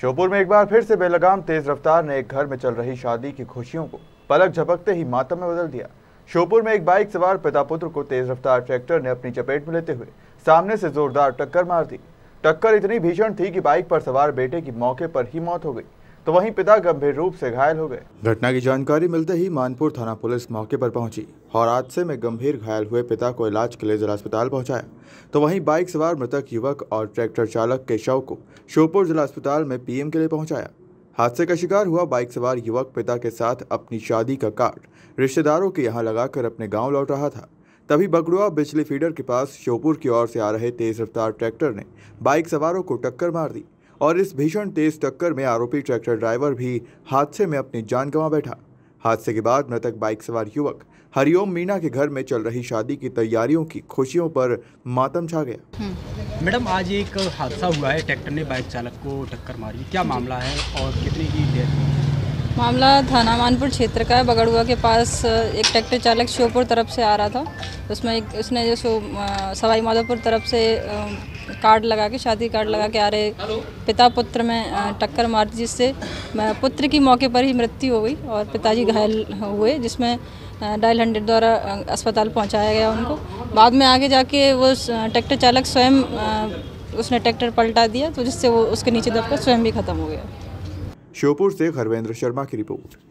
श्योपुर में एक बार फिर से बेलगाम तेज रफ्तार ने एक घर में चल रही शादी की खुशियों को पलक झपकते ही मातम में बदल दिया श्योपुर में एक बाइक सवार पिता पुत्र को तेज रफ्तार ट्रैक्टर ने अपनी चपेट में लेते हुए सामने से जोरदार टक्कर मार दी टक्कर इतनी भीषण थी कि बाइक पर सवार बेटे की मौके पर ही मौत हो गई तो वहीं पिता गंभीर रूप से घायल हो गए घटना की जानकारी मिलते ही मानपुर थाना पुलिस मौके पर पहुंची और हादसे में गंभीर घायल हुए पिता को इलाज के लिए जिला अस्पताल पहुंचाया तो वहीं बाइक सवार मृतक युवक और ट्रैक्टर चालक के शव को श्योपुर जिला अस्पताल में पीएम के लिए पहुँचाया हादसे का शिकार हुआ बाइक सवार युवक पिता के साथ अपनी शादी का कार्ड रिश्तेदारों के यहाँ लगाकर अपने गाँव लौट रहा था तभी बगड़ुआ बिजली फीडर के पास श्योपुर की ओर से आ रहे तेज रफ्तार ट्रैक्टर ने बाइक सवारों को टक्कर मार दी और इस भीषण तेज टक्कर में आरोपी ट्रैक्टर ड्राइवर भी हादसे में अपनी जान गंवा बैठा हादसे के बाद मृतक बाइक सवार युवक हरिओम मीना के घर में चल रही शादी की तैयारियों की खुशियों पर मातम छा गया हम्म। मैडम आज एक हादसा हुआ है ट्रैक्टर ने बाइक चालक को टक्कर मारी क्या मामला है और कितनी की मामला थाना मानपुर क्षेत्र का है बगड़ुआ के पास एक ट्रैक्टर चालक श्योपुर तरफ से आ रहा था उसमें एक उसने जो सो सवाई माधोपुर तरफ से कार्ड लगा के शादी कार्ड लगा के आ रहे पिता पुत्र में टक्कर मार दी जिससे पुत्र की मौके पर ही मृत्यु हो गई और पिताजी घायल हुए जिसमें डायल हंड्रेड द्वारा अस्पताल पहुँचाया गया उनको बाद में आगे जाके वो ट्रैक्टर चालक स्वयं उसने ट्रैक्टर पलटा दिया तो जिससे वो उसके नीचे दबकर स्वयं भी ख़त्म हो गया श्योपुर से खरवेंद्र शर्मा की रिपोर्ट